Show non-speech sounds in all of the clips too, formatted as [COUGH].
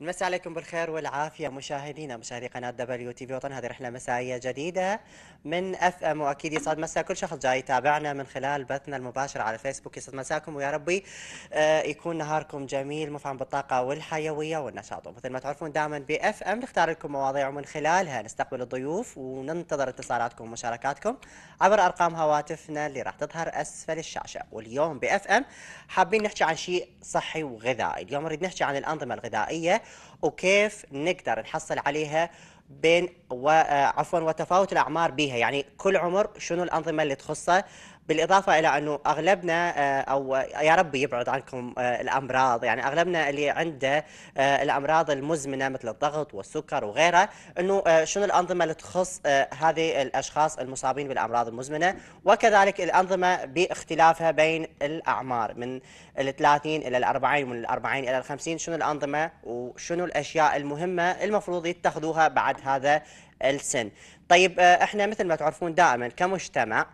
نمسي عليكم بالخير والعافيه مشاهدينا مشاهدي قناه دبليو تي في وطن هذه رحله مسائيه جديده من اف ام واكيد يسعد مساء كل شخص جاي يتابعنا من خلال بثنا المباشر على فيسبوك يسعد مساكم ويا ربي آه، يكون نهاركم جميل مفعم بالطاقه والحيويه والنشاط ومثل ما تعرفون دائما باف ام نختار لكم مواضيع ومن خلالها نستقبل الضيوف وننتظر اتصالاتكم ومشاركاتكم عبر ارقام هواتفنا اللي راح تظهر اسفل الشاشه واليوم باف ام حابين نحكي عن شيء صحي وغذائي اليوم نريد نحكي عن الانظمه الغذائيه وكيف نقدر نحصل عليها بين و... آه، عفوا وتفاوت الاعمار بها يعني كل عمر شنو الانظمه اللي تخصه بالاضافه الى انه اغلبنا آه، او يا رب يبعد عنكم آه، الامراض يعني اغلبنا اللي عنده آه، الامراض المزمنه مثل الضغط والسكر وغيره انه شنو الانظمه اللي تخص هذه الاشخاص المصابين بالامراض المزمنه وكذلك الانظمه باختلافها بين الاعمار من ال 30 الى ال 40 ومن ال 40 الى ال 50 شنو الانظمه وشنو الاشياء المهمه المفروض يتخذوها بعد هذا السن. طيب احنا مثل ما تعرفون دائما كمجتمع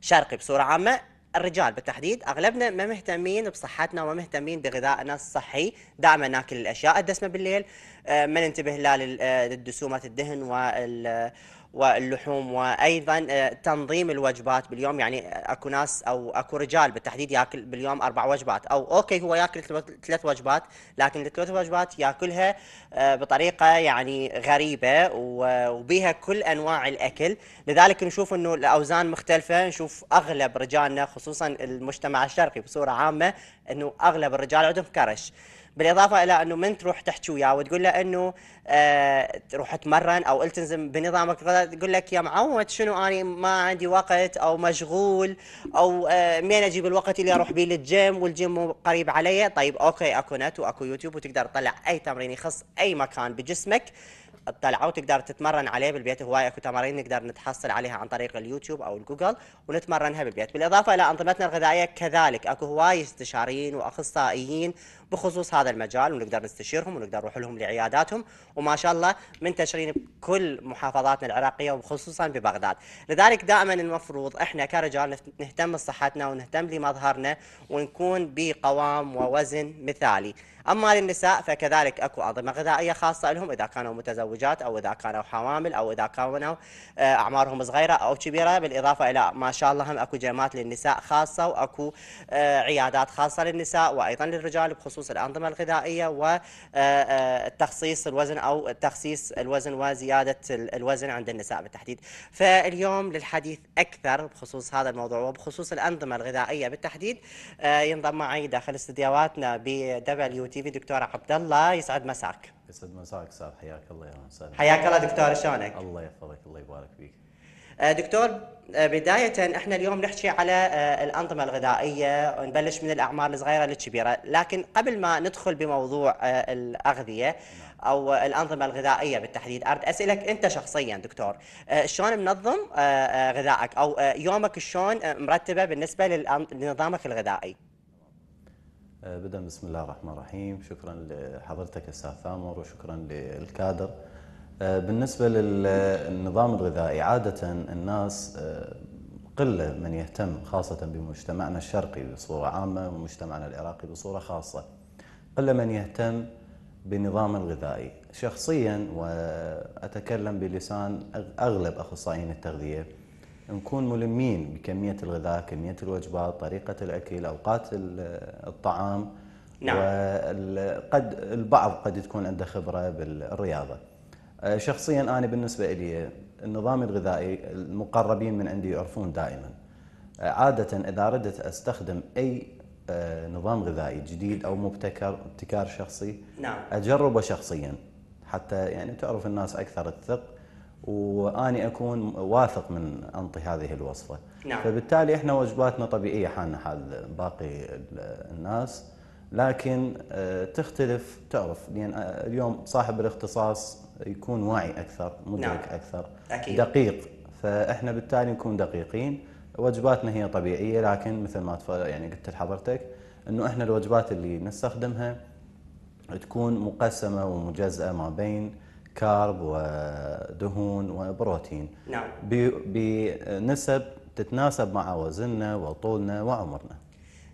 شرقي بصوره عامه الرجال بالتحديد اغلبنا ما مهتمين بصحتنا وما مهتمين بغذائنا الصحي دائما ناكل الاشياء الدسمه بالليل آه، ما ننتبه لا آه، للدسومات الدهن وال واللحوم وايضا آه، تنظيم الوجبات باليوم يعني اكو ناس او اكو رجال بالتحديد ياكل باليوم اربع وجبات او اوكي هو ياكل ثلاث وجبات لكن الثلاث وجبات ياكلها آه، بطريقه يعني غريبه وبها كل انواع الاكل لذلك نشوف انه الاوزان مختلفه نشوف اغلب رجالنا خصوصا المجتمع الشرقي بصوره عامه انه اغلب الرجال عندهم كرش بالاضافه الى انه من تروح تحكي وياه وتقول له انه آه تروح تمرن او التزم بنظامك تقول لك يا معود شنو اني ما عندي وقت او مشغول او آه مين اجيب الوقت اللي اروح به للجيم والجيم مو قريب علي طيب اوكي اكو نت واكو يوتيوب وتقدر تطلع اي تمرين يخص اي مكان بجسمك تطلعه وتقدر تتمرن عليه بالبيت هواي اكو تمارين نقدر نتحصل عليها عن طريق اليوتيوب او الجوجل ونتمرنها بالبيت بالاضافه الى انظمتنا الغذائيه كذلك اكو هواي استشاريين واخصائيين بخصوص هذا المجال ونقدر نستشيرهم ونقدر نروح لهم لعياداتهم وما شاء الله منتشرين بكل محافظاتنا العراقيه وخصوصا ببغداد لذلك دائما المفروض احنا كرجال نهتم بصحتنا ونهتم لمظهرنا ونكون بقوام ووزن مثالي اما للنساء فكذلك اكو انظمه غذائيه خاصه لهم اذا كانوا متزوجات او اذا كانوا حوامل او اذا كانوا آه، اعمارهم صغيره او كبيره بالاضافه الى ما شاء الله هم اكو جيمات للنساء خاصه واكو آه، عيادات خاصه للنساء وايضا للرجال بخصوص بخصوص الأنظمة الغذائية وتخصيص آه، آه، الوزن أو تخصيص الوزن وزيادة الوزن عند النساء بالتحديد فاليوم للحديث أكثر بخصوص هذا الموضوع وبخصوص الأنظمة الغذائية بالتحديد آه، ينضم معي داخل استديوهاتنا بدبليو تي في دكتور عبد الله يسعد مساك يسعد مساك استاذ حياك الله يا حياك الله دكتور شلونك؟ الله يحفظك الله يبارك فيك آه، دكتور آه، بداية احنا اليوم نحكي على آه، الأنظمة الغذائية ونبلش من الأعمار الصغيرة للكبيرة، لكن قبل ما ندخل بموضوع الأغذية نعم. أو الأنظمة الغذائية بالتحديد، أرد أسألك أنت شخصيا دكتور، شلون منظم غذائك أو يومك شلون مرتبة بالنسبة لنظامك الغذائي؟ بدأ بسم الله الرحمن الرحيم، شكرا لحضرتك أستاذ ثامر وشكرا للكادر. آه، بالنسبة للنظام الغذائي عادة الناس آه، قلة من يهتم خاصة بمجتمعنا الشرقي بصورة عامة ومجتمعنا العراقي بصورة خاصة قلة من يهتم بنظام الغذائي شخصيا وأتكلم بلسان أغلب أخصائيين التغذية نكون ملمين بكمية الغذاء كمية الوجبات طريقة الأكل أوقات الطعام نعم. وقد البعض قد تكون عنده خبرة بالرياضة آه، شخصيا انا بالنسبه لي النظام الغذائي المقربين من عندي يعرفون دائما آه، عاده اذا ردت استخدم اي آه، نظام غذائي جديد او مبتكر ابتكار شخصي نعم اجربه شخصيا حتى يعني تعرف الناس اكثر الثق واني اكون واثق من انطي هذه الوصفه نعم. فبالتالي احنا وجباتنا طبيعيه حالنا حال باقي الناس لكن آه، تختلف تعرف لان آه، اليوم صاحب الاختصاص يكون واعي اكثر مدرك نعم. اكثر أكيد. دقيق فاحنا بالتالي نكون دقيقين وجباتنا هي طبيعيه لكن مثل ما يعني قلت لحضرتك انه احنا الوجبات اللي نستخدمها تكون مقسمه ومجزاه ما بين كارب ودهون وبروتين نعم بنسب تتناسب مع وزننا وطولنا وعمرنا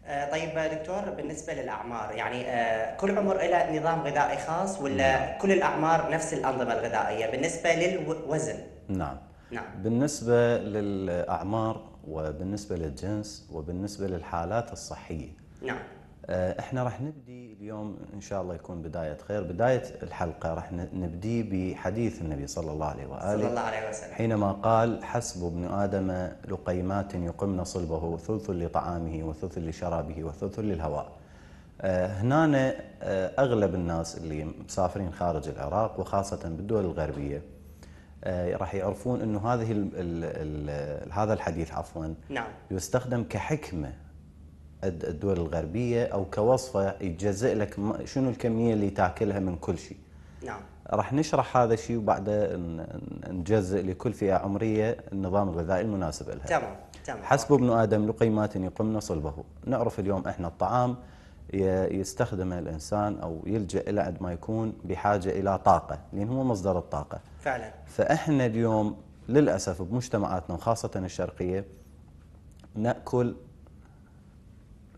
آه، طيب دكتور بالنسبه للاعمار يعني آه، كل عمر له نظام غذائي خاص ولا نعم. كل الاعمار نفس الانظمه الغذائيه بالنسبه للوزن نعم نعم بالنسبه للاعمار وبالنسبه للجنس وبالنسبه للحالات الصحيه نعم آه، احنا راح نبدي اليوم ان شاء الله يكون بدايه خير، بدايه الحلقه راح نبدي بحديث النبي صلى الله عليه واله صلى الله عليه وسلم حينما قال حسب ابن ادم لقيمات يقمن صلبه ثلث لطعامه وثلث لشرابه وثلث للهواء. آه، هنا آه، اغلب الناس اللي مسافرين خارج العراق وخاصه بالدول الغربيه راح يعرفون انه هذه الـ الـ الـ هذا الحديث عفوا نعم يستخدم كحكمه الدول الغربيه او كوصفه يتجزئ لك شنو الكميه اللي تاكلها من كل شيء. نعم. راح نشرح هذا الشيء وبعدها نجزئ لكل فئه عمريه النظام الغذائي المناسب لها. تمام تمام. حسب ابن ادم لقيمات يقمن صلبه، نعرف اليوم احنا الطعام يستخدمه الانسان او يلجا الى قد ما يكون بحاجه الى طاقه، لأنه هو مصدر الطاقه. فعلا. فاحنا اليوم للاسف بمجتمعاتنا وخاصه الشرقيه ناكل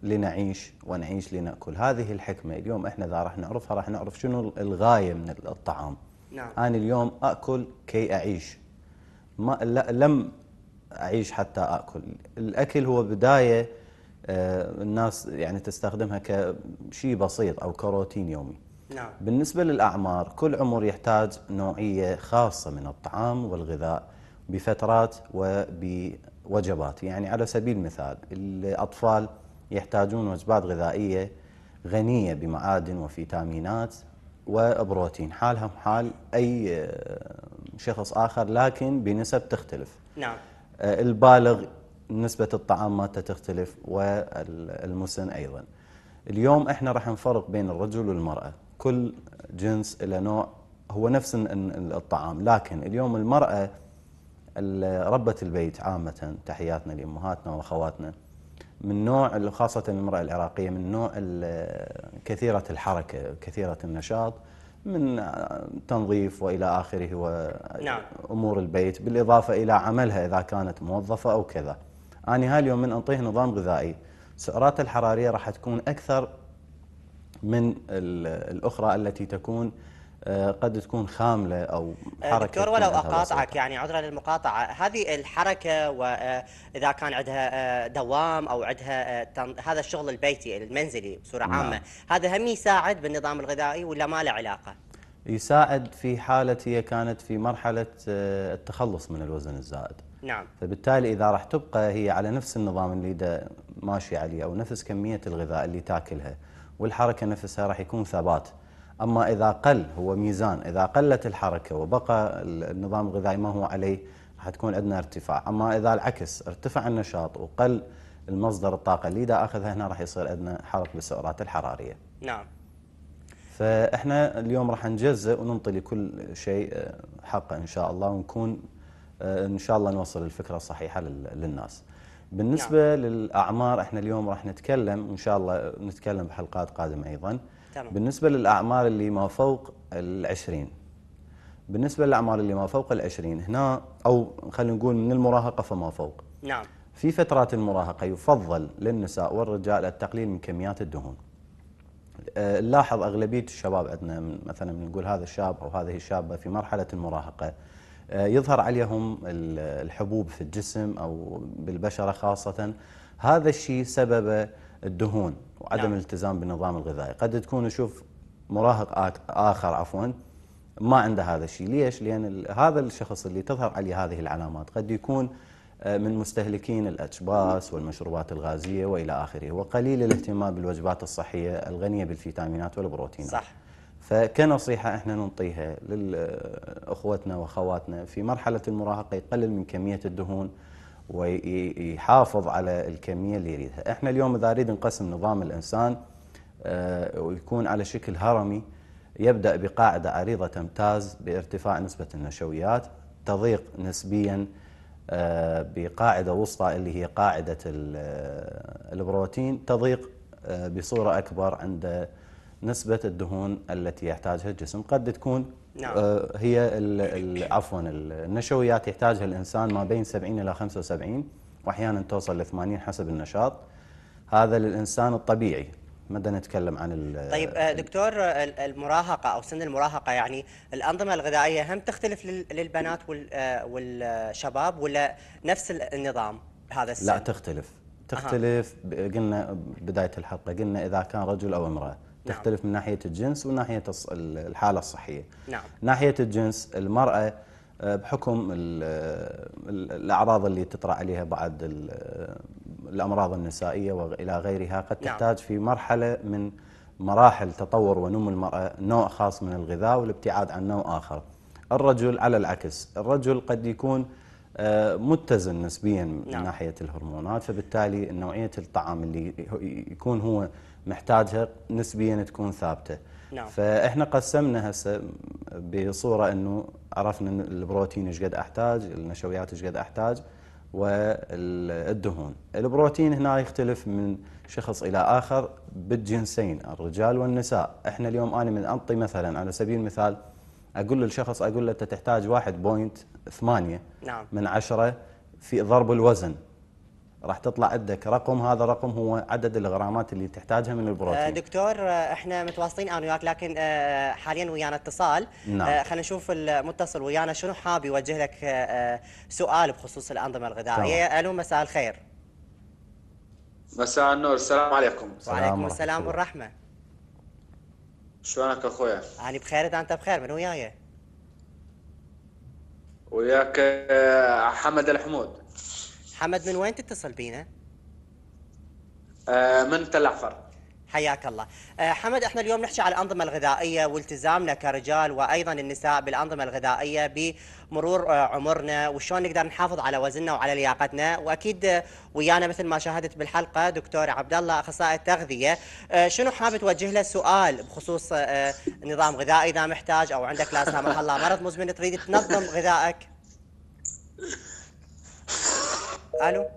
لنعيش ونعيش لنأكل هذه الحكمة اليوم إحنا إذا راح نعرفها راح نعرف شنو الغاية من الطعام نعم. أنا اليوم أكل كي أعيش ما لا لم أعيش حتى أكل الأكل هو بداية آه، الناس يعني تستخدمها كشيء بسيط أو كروتين يومي نعم. بالنسبة للأعمار كل عمر يحتاج نوعية خاصة من الطعام والغذاء بفترات وبوجبات يعني على سبيل المثال الأطفال يحتاجون وجبات غذائية غنية بمعادن وفيتامينات وبروتين حالهم حال أي آه، شخص آخر لكن بنسب تختلف نعم آه، البالغ نسبة الطعام مالته تختلف والمسن أيضا اليوم احنا راح نفرق بين الرجل والمرأة كل جنس له نوع هو نفس الطعام لكن اليوم المرأة ربة البيت عامة تحياتنا لأمهاتنا وأخواتنا من نوع خاصة المرأة العراقية من نوع كثيرة الحركة كثيرة النشاط من تنظيف وإلى آخره وأمور نعم. البيت بالإضافة إلى عملها إذا كانت موظفة أو كذا أنا هاليوم من أنطيه نظام غذائي سعرات الحرارية راح تكون أكثر من الأخرى التي تكون آه، قد تكون خاملة أو آه، حركة دكتور ولو أقاطعك يعني عذرا للمقاطعة هذه الحركة وإذا آه، كان عندها دوام أو عندها هذا الشغل البيتي المنزلي بصورة نعم. عامة هذا هم يساعد بالنظام الغذائي ولا ما له علاقة؟ يساعد في حالة هي كانت في مرحلة التخلص من الوزن الزائد نعم فبالتالي إذا راح تبقى هي على نفس النظام اللي دا ماشي عليه أو نفس كمية الغذاء اللي تاكلها والحركة نفسها راح يكون ثبات أما إذا قل هو ميزان إذا قلت الحركة وبقى النظام الغذائي ما هو عليه حتكون عندنا ارتفاع أما إذا العكس ارتفع النشاط وقل المصدر الطاقة اللي دا أخذها هنا راح يصير عندنا حرق بالسعرات الحرارية نعم فإحنا اليوم راح نجزء وننطي لكل شيء آه، حقه إن شاء الله ونكون آه، إن شاء الله نوصل الفكرة الصحيحة للناس بالنسبة نعم. للأعمار إحنا اليوم راح نتكلم إن شاء الله نتكلم بحلقات قادمة أيضاً تمام. بالنسبة للأعمار اللي ما فوق العشرين بالنسبة للأعمار اللي ما فوق العشرين هنا أو خلينا نقول من المراهقة فما فوق نعم في فترات المراهقة يفضل للنساء والرجال التقليل من كميات الدهون آه، نلاحظ أغلبية الشباب عندنا مثلا نقول هذا الشاب أو هذه الشابة في مرحلة المراهقة آه، يظهر عليهم الحبوب في الجسم أو بالبشرة خاصة هذا الشيء سببه الدهون وعدم نعم. الالتزام بالنظام الغذائي قد تكون نشوف مراهق آخر عفوا ما عنده هذا الشيء ليش؟ لأن هذا الشخص اللي تظهر عليه هذه العلامات قد يكون آه، من مستهلكين الأتشباس والمشروبات الغازية وإلى آخره وقليل الاهتمام بالوجبات الصحية الغنية بالفيتامينات والبروتينات صح فكنصيحة احنا ننطيها لأخوتنا آه، وأخواتنا في مرحلة المراهقة يقلل من كمية الدهون ويحافظ على الكمية اللي يريدها احنا اليوم إذا نريد نقسم نظام الإنسان آه، ويكون على شكل هرمي يبدأ بقاعدة عريضة تمتاز بارتفاع نسبة النشويات تضيق نسبيا آه، بقاعدة وسطى اللي هي قاعدة آه، البروتين تضيق بصورة أكبر عند نسبة الدهون التي يحتاجها الجسم قد تكون نعم. آه، هي عفوا النشويات يحتاجها الانسان ما بين 70 الى 75 واحيانا توصل ل 80 حسب النشاط هذا للانسان الطبيعي بدنا نتكلم عن طيب آه، دكتور آه، المراهقة أو سن المراهقة يعني الأنظمة الغذائية هم تختلف للبنات والشباب ولا نفس النظام هذا السن؟ لا تختلف تختلف قلنا بداية الحلقة قلنا إذا كان رجل أو امرأة نعم. تختلف من ناحيه الجنس وناحيه الحاله الصحيه نعم ناحيه الجنس المراه آه، بحكم آه، الاعراض اللي تطرا عليها بعد آه، الامراض النسائيه والى غيرها قد نعم. تحتاج في مرحله من مراحل تطور ونمو المراه نوع خاص من الغذاء والابتعاد عن نوع اخر. الرجل على العكس، الرجل قد يكون متزن نسبيا من نعم. ناحيه الهرمونات فبالتالي نوعيه الطعام اللي يكون هو محتاجها نسبيا تكون ثابته نعم. فاحنا قسمنا هسه بصوره انه عرفنا البروتين ايش قد احتاج النشويات ايش قد احتاج والدهون البروتين هنا يختلف من شخص الى اخر بالجنسين الرجال والنساء احنا اليوم انا من انطي مثلا على سبيل المثال اقول للشخص اقول له انت تحتاج 1.8 نعم. من عشرة في ضرب الوزن راح تطلع عندك رقم هذا الرقم هو عدد الغرامات اللي تحتاجها من البروتين آه، دكتور آه، احنا متواصلين انا وياك لكن آه، حاليا ويانا اتصال نعم. خلينا نشوف المتصل ويانا شنو حاب يوجه لك سؤال بخصوص الانظمه الغذائيه طبعا. الو مساء الخير مساء النور السلام عليكم وعليكم السلام والرحمه شلونك اخويا؟ انا بخير اذا انت بخير من وياي؟ وياك حمد الحمود حمد من وين تتصل بينا؟ آه، من تل عفر حياك الله آه، حمد احنا اليوم نحكي على الانظمه الغذائيه والتزامنا كرجال وايضا النساء بالانظمه الغذائيه بمرور آه، عمرنا وشلون نقدر نحافظ على وزننا وعلى لياقتنا واكيد ويانا مثل ما شاهدت بالحلقه دكتور عبد الله اخصائي التغذيه شنو حابب توجه له سؤال بخصوص نظام غذائي اذا محتاج او عندك لا سمح الله مرض مزمن تريد تنظم غذائك [LAUGHS] الو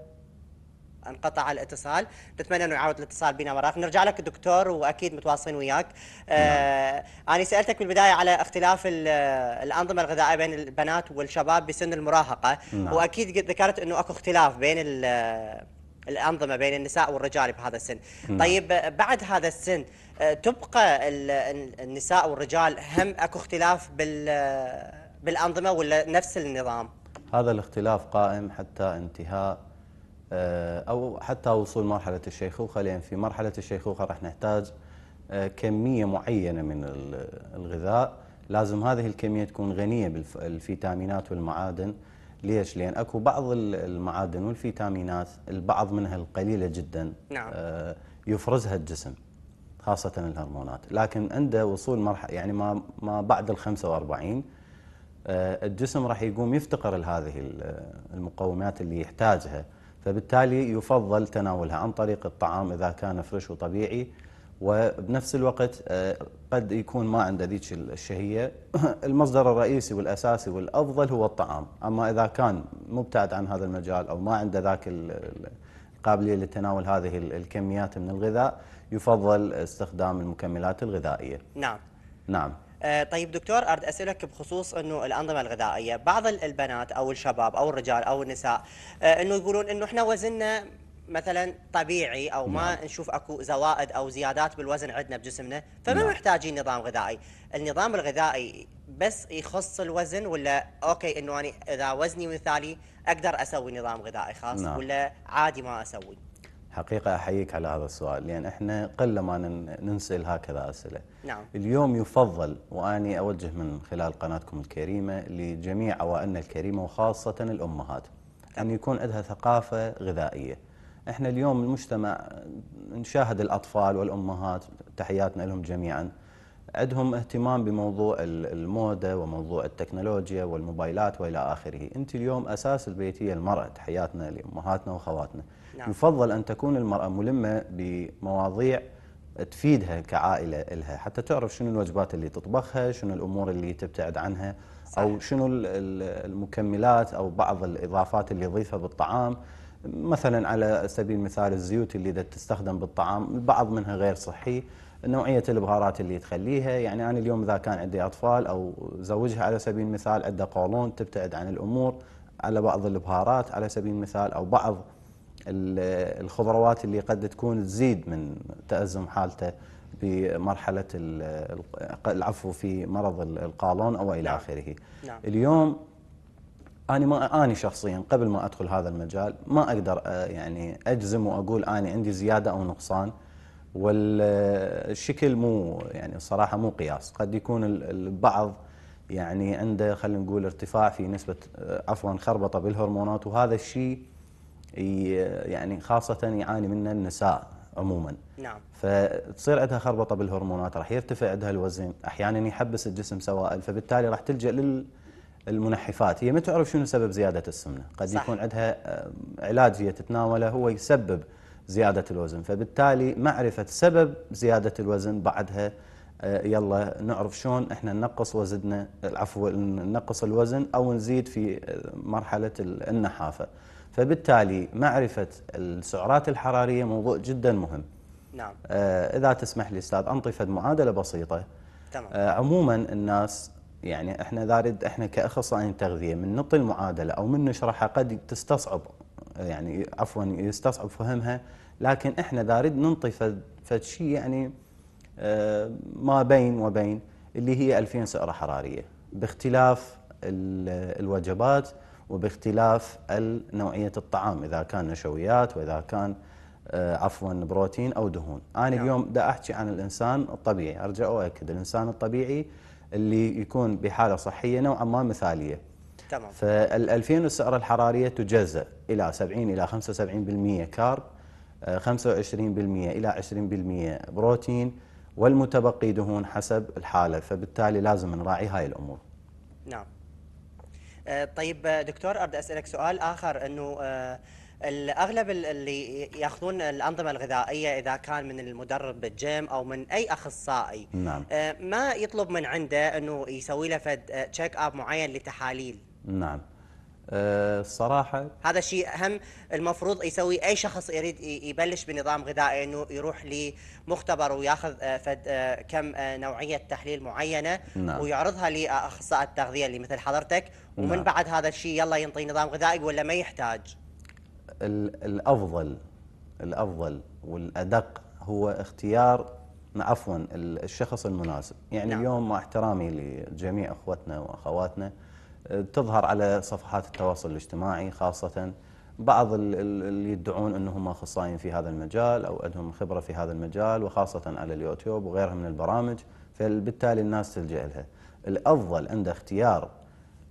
انقطع الاتصال نتمنى انه يعاود الاتصال بنا مره نرجع لك دكتور واكيد متواصلين وياك آه نعم. انا سالتك بالبدايه على اختلاف الانظمه الغذائيه بين البنات والشباب بسن المراهقه مم. نعم. واكيد ذكرت انه اكو اختلاف بين الانظمه بين النساء والرجال بهذا السن مم. نعم. طيب بعد هذا السن آه، تبقى النساء والرجال هم اكو اختلاف بال بالانظمه ولا نفس النظام هذا الاختلاف قائم حتى انتهاء آه، أو حتى وصول مرحلة الشيخوخة لأن في مرحلة الشيخوخة راح نحتاج آه، كمية معينة من الغذاء لازم هذه الكمية تكون غنية بالفيتامينات والمعادن ليش؟ لأن أكو بعض المعادن والفيتامينات البعض منها القليلة جدا نعم. آه، يفرزها الجسم خاصة الهرمونات لكن عند وصول مرحلة يعني ما, ما بعد ال 45 آه، الجسم راح يقوم يفتقر لهذه آه، المقومات اللي يحتاجها فبالتالي يفضل تناولها عن طريق الطعام إذا كان فريش وطبيعي وبنفس الوقت آه، قد يكون ما عنده ذيك الشهية [COUGHS] المصدر الرئيسي والأساسي والأفضل هو الطعام أما إذا كان مبتعد عن هذا المجال أو ما عنده ذاك القابلية لتناول هذه الكميات من الغذاء يفضل استخدام المكملات الغذائية نعم نعم آه، طيب دكتور أرد اسالك بخصوص انه الانظمه الغذائيه بعض البنات او الشباب او الرجال او النساء آه، انه يقولون انه احنا وزننا مثلا طبيعي او ما نعم. نشوف اكو زوائد او زيادات بالوزن عندنا بجسمنا فما نعم. محتاجين نظام غذائي النظام الغذائي بس يخص الوزن ولا اوكي انه انا اذا وزني مثالي اقدر اسوي نظام غذائي خاص نعم. ولا عادي ما اسوي حقيقة أحييك على هذا السؤال لأن إحنا قل ما ننسأل هكذا أسئلة نعم. اليوم يفضل وأني أوجه من خلال قناتكم الكريمة لجميع عوائلنا الكريمة وخاصة الأمهات أن نعم. يكون عندها ثقافة غذائية إحنا اليوم المجتمع نشاهد الأطفال والأمهات تحياتنا لهم جميعاً عندهم اهتمام بموضوع الموده وموضوع التكنولوجيا والموبايلات وإلى آخره أنت اليوم أساس البيتية المرأة تحياتنا لأمهاتنا واخواتنا، نعم. يفضل أن تكون المرأة ملمة بمواضيع تفيدها كعائلة لها حتى تعرف شنو الوجبات اللي تطبخها شنو الأمور اللي تبتعد عنها صحيح. أو شنو المكملات أو بعض الإضافات اللي يضيفها بالطعام مثلا على سبيل المثال الزيوت اللي إذا تستخدم بالطعام البعض منها غير صحي نوعية البهارات اللي تخليها يعني أنا اليوم إذا كان عندي أطفال أو زوجها على سبيل المثال عنده قولون تبتعد عن الأمور على بعض البهارات على سبيل المثال أو بعض الخضروات اللي قد تكون تزيد من تأزم حالته بمرحلة العفو في مرض القالون أو إلى نعم. آخره نعم. اليوم أنا ما أنا شخصيا قبل ما أدخل هذا المجال ما أقدر آه، يعني أجزم وأقول أنا عندي زيادة أو نقصان والشكل مو يعني الصراحة مو قياس قد يكون البعض يعني عنده خلينا نقول ارتفاع في نسبة آه، عفوا خربطة بالهرمونات وهذا الشيء يعني خاصة يعاني منه النساء عموما نعم فتصير عندها خربطة بالهرمونات راح يرتفع عندها الوزن أحيانا يحبس الجسم سوائل فبالتالي راح تلجأ لل المنحفات هي ما تعرف شنو سبب زيادة السمنة قد صح. يكون عندها آه، علاج هي تتناوله هو يسبب زيادة الوزن فبالتالي معرفة سبب زيادة الوزن بعدها آه، يلا نعرف شلون احنا ننقص وزننا العفو ننقص الوزن او نزيد في آه، مرحله النحافه فبالتالي معرفة السعرات الحرارية موضوع جدا مهم نعم آه، إذا تسمح لي أستاذ أنطي فد معادلة بسيطة تمام آه، عموما الناس يعني احنا دارد احنا كاخصائيين تغذيه من نعطي المعادله او من نشرحها قد تستصعب يعني عفوا يستصعب فهمها لكن احنا دارد ننطي فد شيء يعني آه، ما بين وبين اللي هي 2000 سعره حراريه باختلاف الوجبات وباختلاف نوعية الطعام إذا كان نشويات وإذا كان آه، عفوا بروتين أو دهون أنا نعم. اليوم دا أحكي عن الإنسان الطبيعي أرجع وأكد الإنسان الطبيعي اللي يكون بحالة صحية نوعا ما مثالية تمام فال2000 السعرة الحرارية تجزأ إلى 70 إلى 75% كارب 25% آه، إلى 20% بروتين والمتبقي دهون حسب الحالة فبالتالي لازم نراعي هاي الأمور نعم آه، طيب آه، دكتور ارد اسالك سؤال اخر انه آه، الاغلب اللي ياخذون الانظمه الغذائيه اذا كان من المدرب بالجيم او من اي اخصائي نعم. ما يطلب من عنده انه يسوي له فد تشيك اب معين لتحاليل نعم آه، الصراحه هذا شيء اهم المفروض يسوي اي شخص يريد يبلش بنظام غذائي انه يروح لمختبر وياخذ آه، فد آه، كم نوعيه تحليل معينه نعم. ويعرضها لاخصائي التغذيه اللي مثل حضرتك ومن نعم. بعد هذا الشيء يلا ينطي نظام غذائي ولا ما يحتاج الافضل الافضل والادق هو اختيار عفوا الشخص المناسب يعني نعم. اليوم مع احترامي لجميع اخوتنا واخواتنا تظهر على صفحات التواصل الاجتماعي خاصة بعض اللي يدعون أنهم أخصائيين في هذا المجال أو عندهم خبرة في هذا المجال وخاصة على اليوتيوب وغيرها من البرامج فبالتالي الناس تلجأ لها الأفضل عند اختيار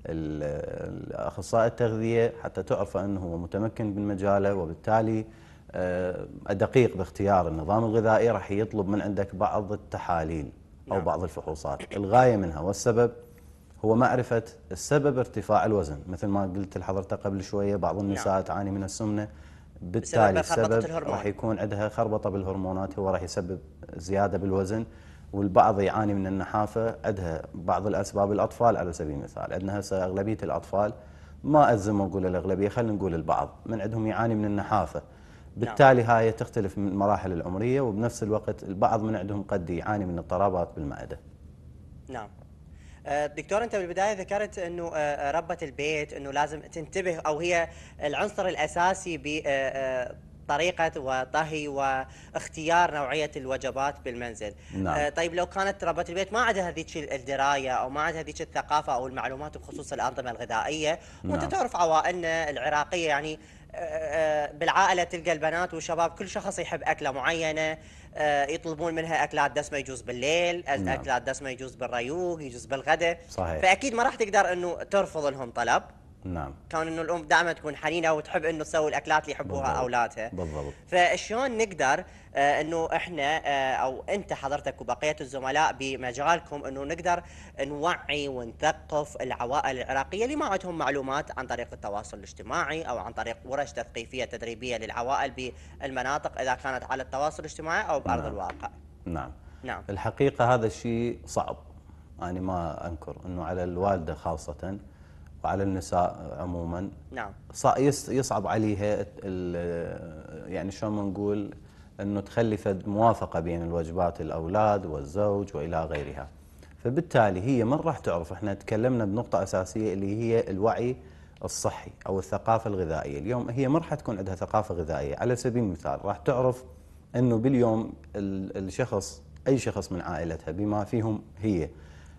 الأخصائي التغذية حتى تعرف أنه هو متمكن من مجاله وبالتالي آه، دقيق باختيار النظام الغذائي راح يطلب من عندك بعض التحاليل أو نعم. بعض الفحوصات الغاية منها والسبب هو معرفة السبب ارتفاع الوزن مثل ما قلت لحضرتك قبل شوية بعض نعم. النساء نعم. تعاني من السمنة بالتالي السبب راح يكون عندها خربطة بالهرمونات هو راح يسبب زيادة بالوزن والبعض يعاني من النحافة عندها بعض الأسباب الأطفال على سبيل المثال عندنا هسه أغلبية الأطفال ما أزم أقول الأغلبية خلينا نقول البعض من عندهم يعاني من النحافة نعم. بالتالي نعم. هاي تختلف من المراحل العمرية وبنفس الوقت البعض من عندهم قد يعاني من اضطرابات بالمعدة نعم آه، دكتور انت بالبدايه ذكرت انه آه، آه، ربه البيت انه لازم تنتبه او هي العنصر الاساسي ب طريقه وطهي واختيار نوعيه الوجبات بالمنزل نعم. آه، طيب لو كانت ربة البيت ما عندها هذه الدرايه او ما عندها هذه الثقافه او المعلومات بخصوص الانظمه الغذائيه نعم. وانت تعرف عوائلنا العراقيه يعني آه، آه، بالعائله تلقى البنات والشباب كل شخص يحب اكله معينه يطلبون منها اكلات دسمه يجوز بالليل، نعم. اكلات دسمه يجوز بالريوق، يجوز بالغداء صحيح فاكيد ما راح تقدر انه ترفض لهم طلب نعم كون انه الام دائما تكون حنينه وتحب انه تسوي الاكلات اللي يحبوها بالضبط. اولادها بالضبط فشلون نقدر آه، انه احنا آه، او انت حضرتك وبقيه الزملاء بمجالكم انه نقدر نوعي ونثقف العوائل العراقيه اللي ما عندهم معلومات عن طريق التواصل الاجتماعي او عن طريق ورش تثقيفيه تدريبيه للعوائل بالمناطق اذا كانت على التواصل الاجتماعي او بارض نعم. الواقع نعم نعم الحقيقه هذا الشيء صعب انا يعني ما انكر انه على الوالده خاصه وعلى النساء عموما نعم يصعب عليها يعني شلون ما نقول انه تخلي فد موافقه بين الوجبات الاولاد والزوج والى غيرها فبالتالي هي من راح تعرف احنا تكلمنا بنقطه اساسيه اللي هي الوعي الصحي او الثقافه الغذائيه اليوم هي ما راح تكون عندها ثقافه غذائيه على سبيل المثال راح تعرف انه باليوم الشخص اي شخص من عائلتها بما فيهم هي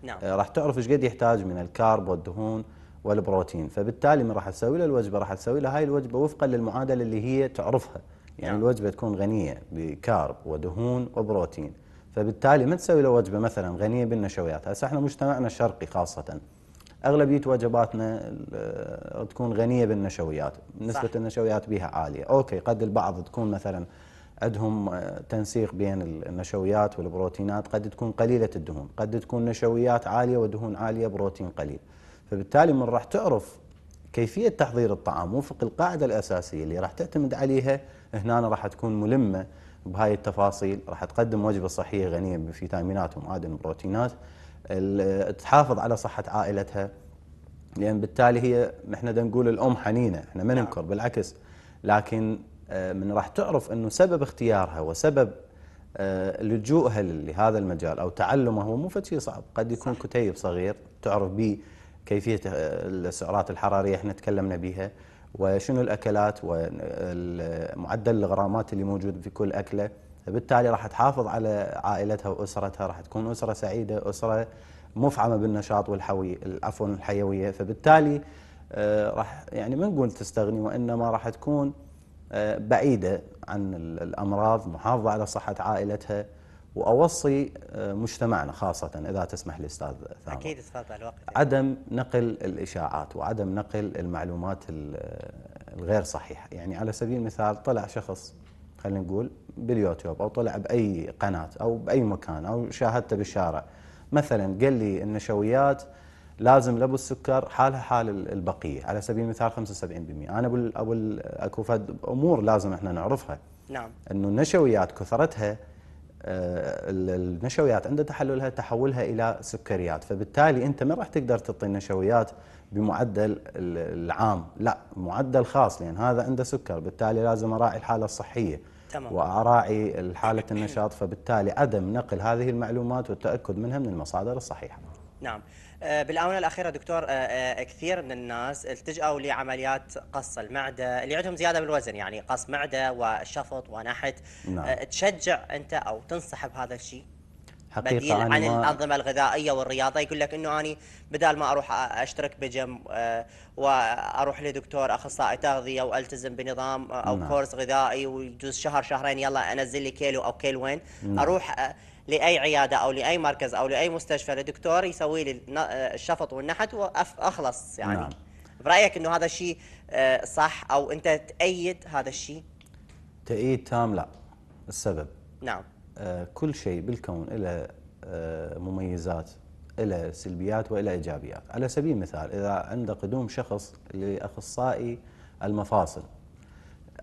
نعم. آه، راح تعرف ايش قد يحتاج من الكارب والدهون والبروتين فبالتالي من راح تسوي له الوجبه راح تسوي له هاي الوجبه وفقا للمعادله اللي هي تعرفها يعني نعم. الوجبه تكون غنيه بكارب ودهون وبروتين فبالتالي ما تسوي له وجبه مثلا غنيه بالنشويات هسه احنا مجتمعنا الشرقي خاصه اغلبيه وجباتنا تكون غنيه بالنشويات نسبه صح. النشويات بها عاليه اوكي قد البعض تكون مثلا عندهم تنسيق بين النشويات والبروتينات قد تكون قليله الدهون قد تكون نشويات عاليه ودهون عاليه بروتين قليل فبالتالي من راح تعرف كيفية تحضير الطعام وفق القاعدة الأساسية اللي راح تعتمد عليها هنا راح تكون ملمة بهاي التفاصيل راح تقدم وجبة صحية غنية بفيتامينات ومعادن وبروتينات تحافظ على صحة عائلتها لأن بالتالي هي احنا دا نقول الأم حنينة احنا ما ننكر نعم. بالعكس لكن آه، من راح تعرف أنه سبب اختيارها وسبب آه، لجوءها لهذا المجال أو تعلمه هو مو شيء صعب قد يكون صح. كتيب صغير تعرف به كيفية آه، السعرات الحرارية احنا تكلمنا بها وشنو الأكلات ومعدل الغرامات اللي موجود في كل أكلة بالتالي راح تحافظ على عائلتها وأسرتها راح تكون أسرة سعيدة أسرة مفعمة بالنشاط والحوي عفوا الحيوية فبالتالي آه، راح يعني ما نقول تستغني وإنما راح تكون آه، بعيدة عن الأمراض محافظة على صحة عائلتها واوصي آه، مجتمعنا خاصه اذا تسمح لي استاذ ثامر اكيد تفضل الوقت عدم نقل الاشاعات وعدم نقل المعلومات آه، الغير صحيحه، يعني على سبيل المثال طلع شخص خلينا نقول باليوتيوب او طلع باي قناه او باي مكان او شاهدته بالشارع مثلا قال لي النشويات لازم لابو السكر حالها حال البقيه على سبيل المثال 75% انا أقول ابو اكو فد امور لازم احنا نعرفها نعم انه النشويات كثرتها آه، النشويات عند تحللها تحولها الى سكريات فبالتالي انت ما راح تقدر تعطي النشويات بمعدل العام لا معدل خاص لان هذا عنده سكر بالتالي لازم اراعي الحاله الصحيه تمام. واراعي حاله النشاط فبالتالي عدم نقل هذه المعلومات والتاكد منها من المصادر الصحيحه نعم آه، بالاونه الاخيره دكتور آه، آه، كثير من الناس التجأوا لعمليات قص المعده اللي عندهم زياده بالوزن يعني قص معده وشفط ونحت نعم. تشجع انت او تنصح بهذا الشيء حقيقة بديل عن الأنظمة الغذائية والرياضة يقول لك أنه أنا بدال ما أروح أشترك بجم وأروح لدكتور أخصائي تغذية وألتزم بنظام أو نعم. كورس غذائي ويجوز شهر شهرين يلا أنزل لي كيلو أو كيلوين نعم. أروح لاي عياده او لاي مركز او لاي مستشفى لدكتور يسوي لي الشفط والنحت واخلص يعني نعم. برايك انه هذا الشيء آه، صح او انت تأيد هذا الشيء؟ تأييد تام لا السبب نعم آه، كل شيء بالكون له آه، مميزات له سلبيات وله ايجابيات، على سبيل المثال اذا عند قدوم شخص لاخصائي المفاصل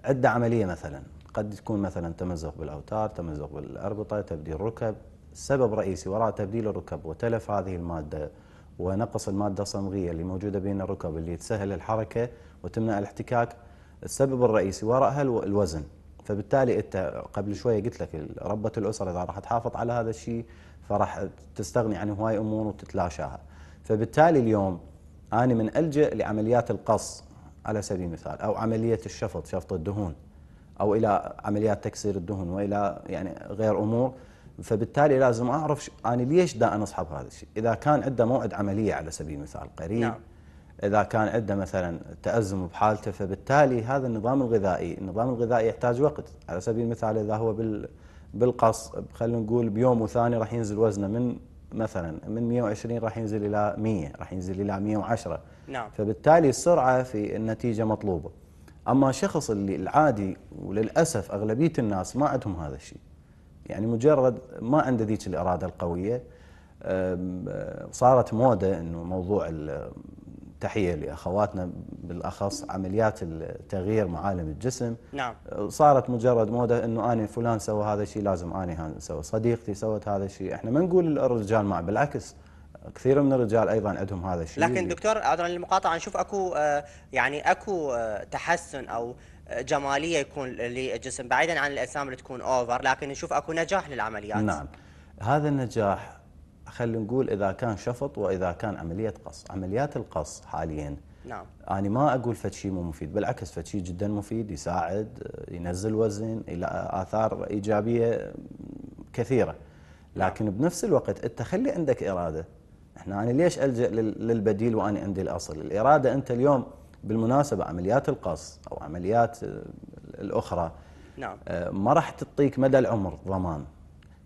عنده عمليه مثلا قد تكون مثلا تمزق بالاوتار، تمزق بالاربطه، تبديل ركب، سبب رئيسي وراء تبديل الركب وتلف هذه الماده ونقص الماده الصمغيه اللي موجوده بين الركب اللي تسهل الحركه وتمنع الاحتكاك، السبب الرئيسي وراءها الوزن. فبالتالي انت قبل شويه قلت لك ربه الاسره اذا راح تحافظ على هذا الشيء فراح تستغني عن هواي امور وتتلاشاها. فبالتالي اليوم انا من الجا لعمليات القص على سبيل المثال او عمليه الشفط شفط الدهون او الى عمليات تكسير الدهن والى يعني غير امور فبالتالي لازم اعرف انا ليش دا انا اصحب هذا الشيء اذا كان عنده موعد عمليه على سبيل المثال قريب نعم. اذا كان عنده مثلا تازم بحالته فبالتالي هذا النظام الغذائي النظام الغذائي يحتاج وقت على سبيل المثال اذا هو بال بالقص خلينا نقول بيوم وثاني راح ينزل وزنه من مثلا من 120 راح ينزل الى 100 راح ينزل الى 110 نعم فبالتالي السرعه في النتيجه مطلوبه اما شخص اللي العادي وللاسف اغلبيه الناس ما عندهم هذا الشيء يعني مجرد ما عنده ذيك الاراده القويه صارت موده انه موضوع التحيه لاخواتنا بالاخص عمليات تغيير معالم الجسم نعم صارت مجرد موده انه انا فلان سوى هذا الشيء لازم انا سوى صديقتي سوت هذا الشيء احنا ما نقول الرجال مع بالعكس كثير من الرجال ايضا عندهم هذا الشيء لكن دكتور عذرا للمقاطعه نشوف اكو آه، يعني اكو آه، تحسن او آه، جماليه يكون للجسم بعيدا عن الاجسام اللي تكون اوفر لكن نشوف اكو نجاح للعمليات نعم هذا النجاح خلينا نقول اذا كان شفط واذا كان عمليه قص عمليات القص حاليا نعم انا ما اقول فد شيء مو مفيد بالعكس فد شيء جدا مفيد يساعد ينزل وزن الى اثار ايجابيه كثيره لكن بنفس الوقت انت خلي عندك اراده احنا أنا ليش ألجأ للبديل وأنا عندي الأصل الإرادة أنت اليوم بالمناسبة عمليات القص أو عمليات الأخرى نعم. آه، ما راح تعطيك مدى العمر ضمان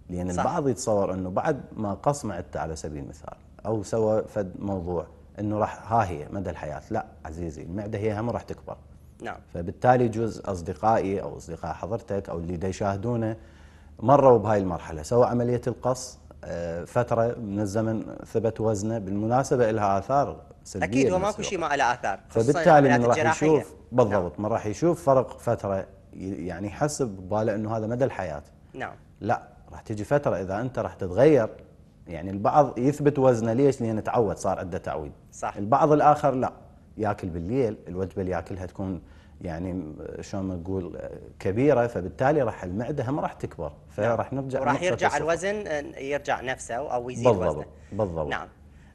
لأن صح. البعض يتصور أنه بعد ما قص معدته على سبيل المثال أو سوى فد موضوع أنه راح ها هي مدى الحياة لا عزيزي المعدة هي هم راح تكبر نعم. فبالتالي جزء أصدقائي أو أصدقاء حضرتك أو اللي يشاهدونه مروا بهاي المرحلة سوى عملية القص فترة من الزمن ثبت وزنه بالمناسبة لها آثار سلبية أكيد وماكو شيء ما له آثار فبالتالي من راح يشوف نعم. بالضبط نعم. من راح يشوف فرق فترة يعني يحسب بباله أنه هذا مدى الحياة نعم لا راح تجي فترة إذا أنت راح تتغير يعني البعض يثبت وزنه ليش؟ لأنه تعود صار عنده تعويد صح البعض الآخر لا ياكل بالليل الوجبة اللي ياكلها تكون يعني شلون نقول آه، كبيرة فبالتالي راح المعدة هم راح تكبر نعم. فراح نعم. نرجع وراح يرجع صفر. الوزن يرجع نفسه او يزيد بالضبط وزنه بالضبط نعم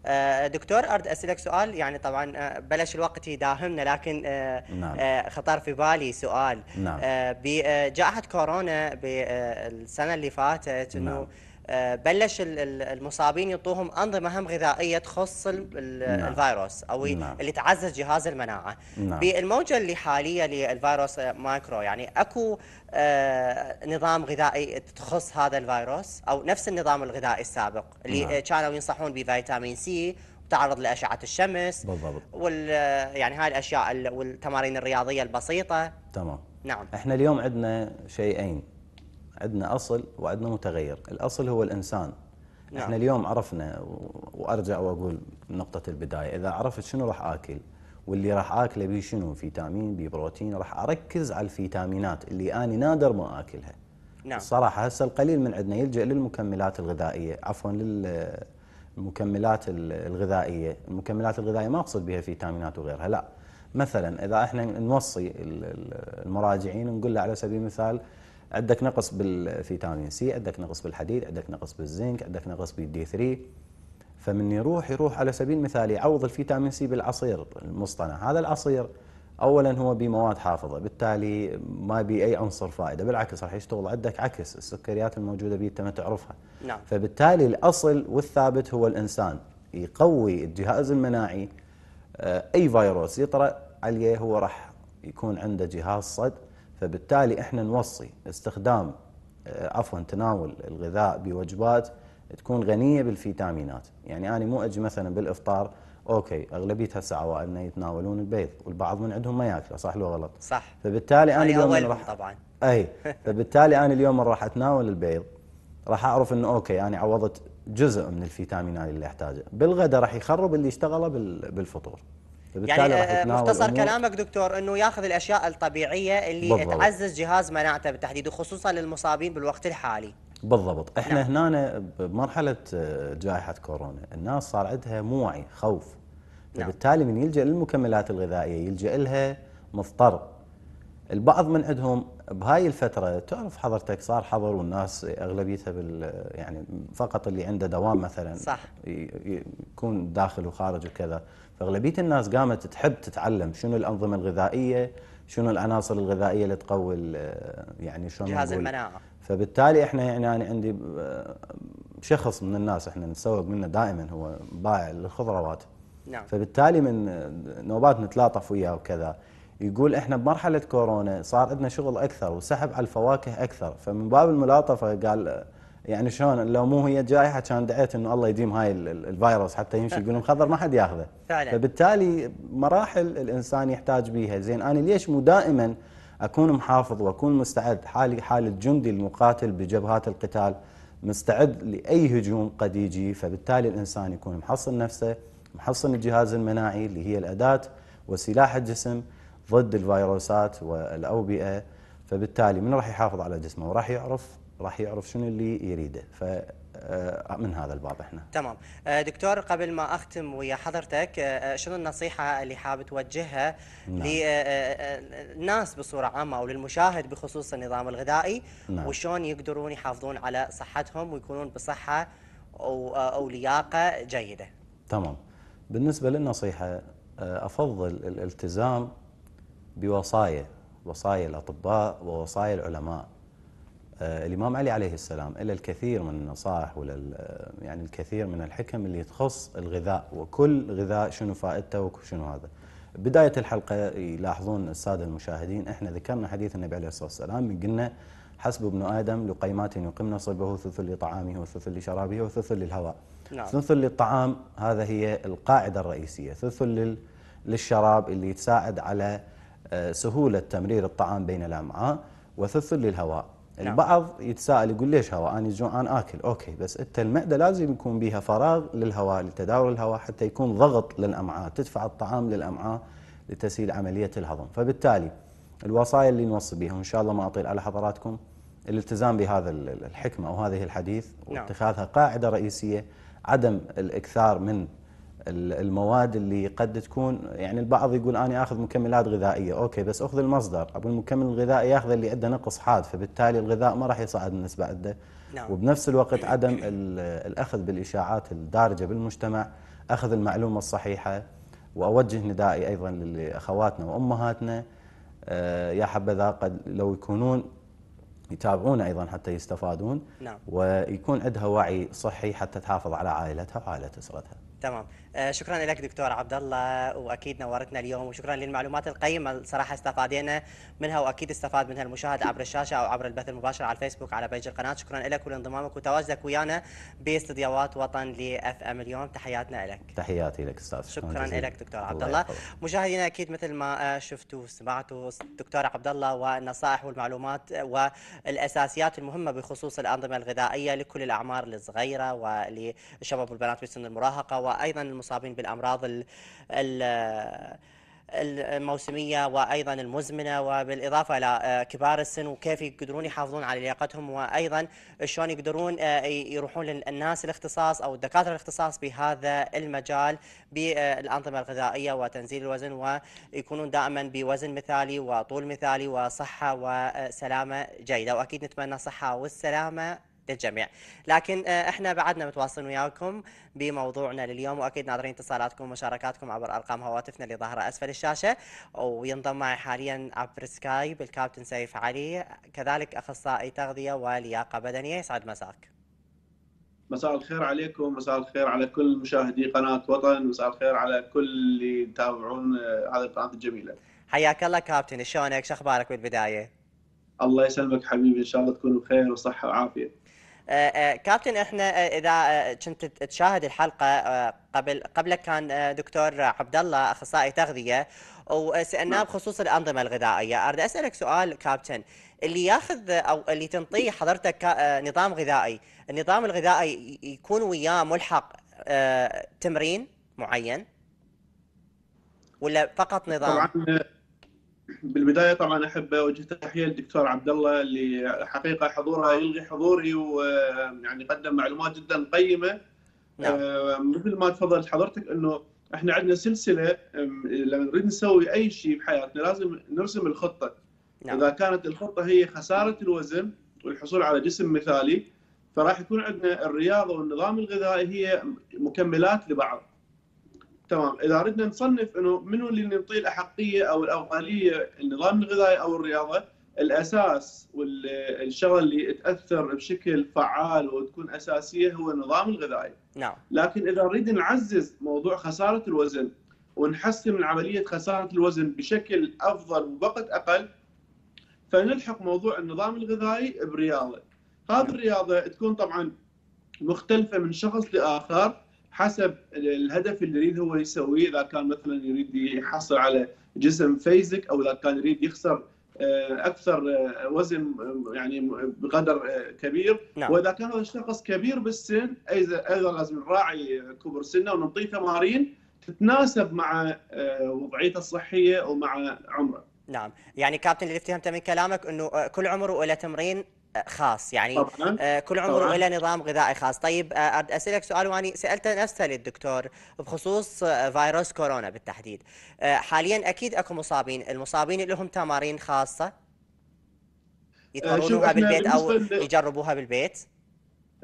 آه، دكتور ارد اسالك سؤال يعني طبعا آه، بلش الوقت يداهمنا لكن آه، نعم. خطر في بالي سؤال نعم. بجائحه كورونا بالسنه اللي فاتت انه نعم. آه، بلش المصابين يعطوهم انظمه هم غذائيه تخص نعم. الفيروس او نعم. اللي تعزز جهاز المناعه نعم. بالموجه اللي حاليه للفيروس آه، مايكرو يعني اكو آه، نظام غذائي تخص هذا الفيروس او نفس النظام الغذائي السابق اللي نعم. كانوا ينصحون بفيتامين سي تعرض لاشعه الشمس بالضبط وال يعني هاي الاشياء والتمارين الرياضيه البسيطه تمام نعم احنا اليوم عندنا شيئين عندنا أصل وعندنا متغير الأصل هو الإنسان نعم. احنا اليوم عرفنا وارجع واقول نقطه البدايه اذا عرفت شنو راح اكل واللي راح اكله بيه شنو فيتامين بيه بروتين راح اركز على الفيتامينات اللي انا نادر ما اكلها نعم الصراحة هسه القليل من عندنا يلجا للمكملات الغذائيه عفوا للمكملات الغذائيه المكملات الغذائيه ما اقصد بها فيتامينات وغيرها لا مثلا اذا احنا نوصي المراجعين نقول له على سبيل المثال عندك نقص بالفيتامين سي عندك نقص بالحديد عندك نقص بالزنك عندك نقص بالدي 3 فمن يروح يروح على سبيل المثال يعوض الفيتامين سي بالعصير المصطنع هذا العصير اولا هو بمواد حافظه بالتالي ما بي اي عنصر فائده بالعكس راح يشتغل عندك عكس السكريات الموجوده به انت ما تعرفها نعم. فبالتالي الاصل والثابت هو الانسان يقوي الجهاز المناعي آه، اي فيروس يطرا عليه هو راح يكون عنده جهاز صد فبالتالي احنا نوصي استخدام آه، عفوا تناول الغذاء بوجبات تكون غنيه بالفيتامينات، يعني انا مو اجي مثلا بالافطار اوكي اغلبيه هسه عوائلنا يتناولون البيض والبعض من عندهم ما ياكله صح لو غلط؟ صح فبالتالي انا اليوم راح طبعا اي [LAUGHS] فبالتالي انا اليوم راح اتناول البيض راح اعرف انه اوكي انا عوضت جزء من الفيتامينات اللي احتاجه، بالغداء راح يخرب اللي اشتغله بالفطور. يعني آه، مختصر كلامك دكتور انه ياخذ الاشياء الطبيعيه اللي بالضبط. تعزز جهاز مناعته بالتحديد وخصوصا للمصابين بالوقت الحالي بالضبط احنا نعم. هنا بمرحله آه، جائحه كورونا الناس صار عندها مو وعي خوف نعم. فبالتالي من يلجا للمكملات الغذائيه يلجا لها مضطر البعض من عندهم بهاي الفتره تعرف حضرتك صار حظر والناس اغلبيتها بال يعني فقط اللي عنده دوام مثلا صح يكون داخل وخارج وكذا فاغلبيه الناس قامت تحب تتعلم شنو الانظمه الغذائيه شنو العناصر الغذائيه اللي تقوي آه، يعني شلون جهاز المناعه فبالتالي احنا يعني انا عندي آه، شخص من الناس احنا نتسوق منه دائما هو بائع للخضروات نعم فبالتالي من آه، نوبات نتلاطف وياه وكذا يقول احنا بمرحله كورونا صار عندنا شغل اكثر وسحب على الفواكه اكثر فمن باب الملاطفه قال يعني شلون لو مو هي جائحه كان دعيت انه الله يديم هاي الفيروس حتى يمشي يقولون خضر ما حد ياخذه فعلا فبالتالي مراحل الانسان يحتاج بيها زين انا ليش مو دائما اكون محافظ واكون مستعد حالي حال الجندي المقاتل بجبهات القتال مستعد لاي هجوم قد يجي فبالتالي الانسان يكون محصن نفسه محصن الجهاز المناعي اللي هي الاداه وسلاح الجسم ضد الفيروسات والاوبئه فبالتالي من راح يحافظ على جسمه وراح يعرف راح يعرف شنو اللي يريده ف آه، من هذا الباب احنا تمام آه، دكتور قبل ما اختم ويا حضرتك آه، شنو النصيحه اللي حاب توجهها نعم. للناس بصوره عامه او للمشاهد بخصوص النظام الغذائي نعم. وشلون يقدرون يحافظون على صحتهم ويكونون بصحه او لياقه جيده تمام بالنسبه للنصيحه افضل الالتزام بوصايا وصايا الاطباء ووصايا العلماء آه، الإمام علي عليه السلام إلى الكثير من النصائح ولا آه، يعني الكثير من الحكم اللي تخص الغذاء وكل غذاء شنو فائدته وشنو هذا بداية الحلقة يلاحظون السادة المشاهدين احنا ذكرنا حديث النبي عليه الصلاة والسلام قلنا حسب ابن آدم لقيمات يقمن صلبه ثلث لطعامه وثلث لشرابه وثلث للهواء نعم. ثلث للطعام هذا هي القاعدة الرئيسية ثلث للشراب اللي تساعد على آه، سهولة تمرير الطعام بين الأمعاء وثلث للهواء نعم. البعض يتساءل يقول ليش هواء أنا جوعان آكل أوكي بس أنت المعدة لازم يكون بيها فراغ للهواء لتداول الهواء حتى يكون ضغط للأمعاء تدفع الطعام للأمعاء لتسهيل عملية الهضم فبالتالي الوصايا اللي نوصي بها وإن شاء الله ما أطيل على حضراتكم الالتزام بهذا الحكمة وهذه الحديث نعم. واتخاذها قاعدة رئيسية عدم الإكثار من المواد اللي قد تكون يعني البعض يقول انا اخذ مكملات غذائيه اوكي بس اخذ المصدر ابو المكمل الغذائي ياخذ اللي عنده نقص حاد فبالتالي الغذاء ما راح يصعد النسبه عنده نعم. وبنفس الوقت عدم الاخذ بالاشاعات الدارجه بالمجتمع اخذ المعلومه الصحيحه واوجه ندائي ايضا لاخواتنا وامهاتنا آه، يا حبذا قد لو يكونون يتابعون ايضا حتى يستفادون نعم. ويكون عندها وعي صحي حتى تحافظ على عائلتها وعائله اسرتها تمام آه، شكرا لك دكتور عبد الله واكيد نورتنا اليوم وشكرا للمعلومات القيمه الصراحه استفادينا منها واكيد استفاد منها المشاهد عبر الشاشه او عبر البث المباشر على الفيسبوك على بيج القناه شكرا لك ولانضمامك وتواجدك ويانا باستديوهات وطن لاف ام اليوم تحياتنا لك تحياتي لك استاذ شكرا, شكرا لك دكتور عبد الله مشاهدينا اكيد مثل ما شفتوا وسمعتوا دكتور عبد الله والنصائح والمعلومات والاساسيات المهمه بخصوص الانظمه الغذائيه لكل الاعمار الصغيره وللشباب والبنات في سن المراهقه وايضا المصابين بالامراض الموسميه وايضا المزمنه وبالاضافه الى آه، كبار السن وكيف يقدرون يحافظون على لياقتهم وايضا شلون يقدرون آه، يروحون للناس الاختصاص او الدكاتره الاختصاص بهذا المجال بالانظمه الغذائيه وتنزيل الوزن ويكونون دائما بوزن مثالي وطول مثالي وصحه وسلامه جيده واكيد نتمنى الصحه والسلامه للجميع لكن آه، احنا بعدنا متواصلين وياكم بموضوعنا لليوم واكيد ناظرين اتصالاتكم ومشاركاتكم عبر ارقام هواتفنا اللي ظاهره اسفل الشاشه وينضم معي حاليا عبر سكايب الكابتن سيف علي كذلك اخصائي تغذيه ولياقه بدنيه يسعد مساك مساء الخير عليكم مساء الخير على كل مشاهدي قناه وطن مساء الخير على كل اللي يتابعون آه، هذه القناه الجميله حياك الله كابتن شلونك شو اخبارك بالبدايه الله يسلمك حبيبي ان شاء الله تكون بخير وصحه وعافيه آه، آه، كابتن احنا آه، اذا كنت تشاهد الحلقه قبل قبلك كان دكتور عبد الله اخصائي تغذيه وسالناه نعم. بخصوص الانظمه الغذائيه، اريد اسالك سؤال كابتن اللي ياخذ او اللي تنطيه حضرتك نظام غذائي، النظام الغذائي يكون وياه ملحق تمرين معين؟ ولا فقط نظام؟ طبعا بالبدايه طبعا احب اوجه تحيه للدكتور عبد الله اللي حقيقه حضوره يلغي حضوري ويعني قدم معلومات جدا قيمه نعم. مثل آه، ما تفضلت حضرتك انه احنا عندنا سلسله لما نريد نسوي اي شيء بحياتنا لازم نرسم الخطه نعم. اذا كانت الخطه هي خساره الوزن والحصول على جسم مثالي فراح يكون عندنا الرياضه والنظام الغذائي هي مكملات لبعض تمام اذا اردنا نصنف انه منو اللي نعطيه الاحقيه او الافضليه النظام الغذائي او الرياضه الاساس والشغله اللي تاثر بشكل فعال وتكون اساسيه هو النظام الغذائي نعم لكن اذا نريد نعزز موضوع خساره الوزن ونحسن من عمليه خساره الوزن بشكل افضل ووقت اقل فنلحق موضوع النظام الغذائي برياضه هذه الرياضه تكون طبعا مختلفه من شخص لاخر حسب الهدف اللي يريد هو يسويه اذا كان مثلا يريد يحصل على جسم فيزك او اذا كان يريد يخسر آه، اكثر آه، وزن آه، يعني بقدر كبير نعم. واذا كان هذا الشخص كبير بالسن ايضا لازم نراعي كبر سنه ونعطيه تمارين تتناسب مع وضعيته الصحيه ومع عمره. نعم، يعني كابتن اللي فهمته من كلامك انه كل عمر وله تمرين خاص يعني طبعاً. آه، كل عمره له نظام غذائي خاص طيب آه، ارد اسالك سؤال واني سالته نفسه للدكتور بخصوص آه، فيروس كورونا بالتحديد حاليا اكيد اكو مصابين المصابين لهم تمارين خاصه يتمرنوها بالبيت او يجربوها بالبيت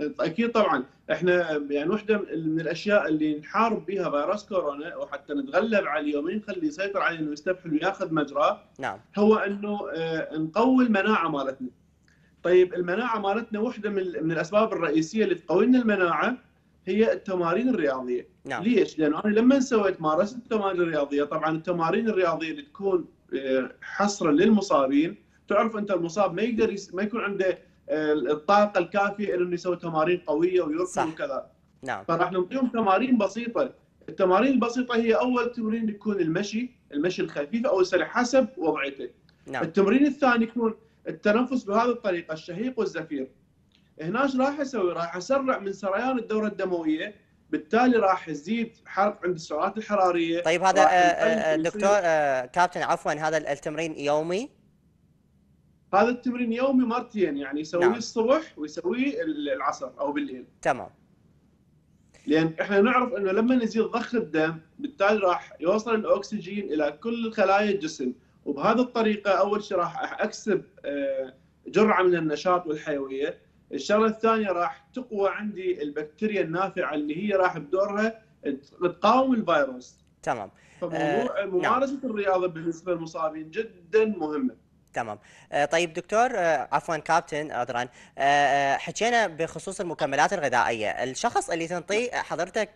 اكيد طبعا احنا يعني وحده من الاشياء اللي نحارب بها فيروس كورونا وحتى نتغلب عليه وما نخلي يسيطر علينا ويستفحل وياخذ مجراه نعم هو انه نقوي المناعه مالتنا طيب المناعه مالتنا وحده من من الاسباب الرئيسيه اللي تقوي لنا المناعه هي التمارين الرياضيه نعم. ليش لانه انا لما سويت مارست التمارين الرياضيه طبعا التمارين الرياضيه اللي تكون آه، حصرا للمصابين تعرف انت المصاب ما يقدر يس... ما يكون عنده آه، الطاقه الكافيه انه يسوي تمارين قويه ويركض وكذا نعم فراح نعطيهم تمارين بسيطه التمارين البسيطه هي اول تمرين يكون المشي المشي الخفيف او السريع حسب وضعيته نعم. التمرين الثاني يكون التنفس بهذه الطريقه الشهيق والزفير هنا ايش راح اسوي راح اسرع من سريان الدوره الدمويه بالتالي راح يزيد حرق عند السعرات الحراريه طيب هذا آه, آه، دكتور آه كابتن عفوا هذا التمرين يومي هذا التمرين يومي مرتين يعني يسويه نعم. الصبح ويسويه العصر او بالليل تمام لان احنا نعرف انه لما يزيد ضخ الدم بالتالي راح يوصل الاكسجين الى كل خلايا الجسم وبهذه الطريقه اول شيء راح اكسب آه، جرعه من النشاط والحيويه الشغله الثانيه راح تقوى عندي البكتيريا النافعه اللي هي راح بدورها تقاوم الفيروس تمام فموضوع أه نعم. ممارسه نعم. الرياضه بالنسبه للمصابين جدا مهمه تمام آه، طيب دكتور آه، عفوا كابتن عذرا حكينا بخصوص المكملات الغذائيه الشخص اللي تنطيه حضرتك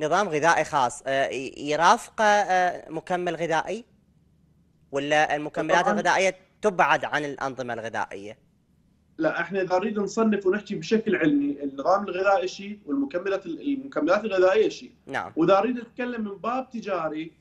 نظام غذائي خاص يرافقه مكمل غذائي ولا المكملات الغذائيه تبعد عن الانظمه الغذائيه؟ لا احنا اذا نريد نصنف ونحكي بشكل علمي النظام الغذائي شيء والمكملات المكملات الغذائيه شيء نعم واذا اريد اتكلم من باب تجاري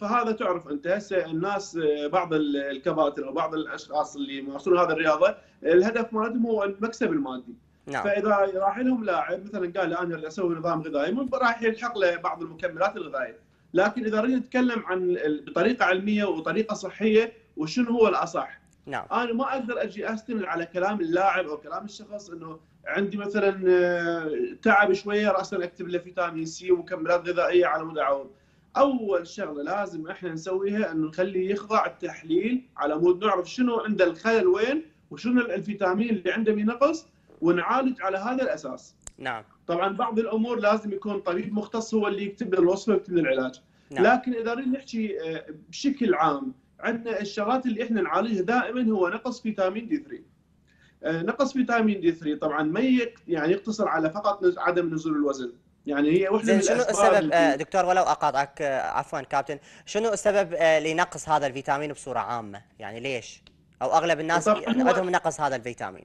فهذا تعرف انت هسه الناس بعض الكباتن او بعض الاشخاص اللي يمارسون هذه الرياضه الهدف مالتهم هو المكسب المادي نعم. فاذا راح لهم لاعب مثلا قال انا اسوي نظام غذائي راح يلحق له بعض المكملات الغذائيه لكن اذا رينا نتكلم عن بطريقه علميه وبطريقه صحيه وشنو هو الاصح نعم انا ما اقدر اجي استند على كلام اللاعب او كلام الشخص انه عندي مثلا آه، تعب شويه راسا اكتب له فيتامين سي ومكملات غذائيه على مود اعوض اول شغله لازم احنا نسويها انه نخليه يخضع التحليل على مود نعرف شنو عنده الخلل وين وشنو الفيتامين اللي عنده بينقص ونعالج على هذا الاساس. نعم. طبعا بعض الامور لازم يكون طبيب مختص هو اللي يكتب له الوصفه ويكتب له العلاج. نعم. لكن اذا نريد نحكي آه، بشكل عام عندنا الشغلات اللي احنا نعالجها دائما هو نقص فيتامين دي 3 آه، نقص فيتامين دي 3 طبعا ما يعني يقتصر على فقط عدم نزول الوزن يعني هي وحده من شنو السبب اللي... آه، دكتور ولو اقاطعك عفوا كابتن شنو السبب لنقص هذا الفيتامين بصوره عامه يعني ليش او اغلب الناس عندهم نقص هذا الفيتامين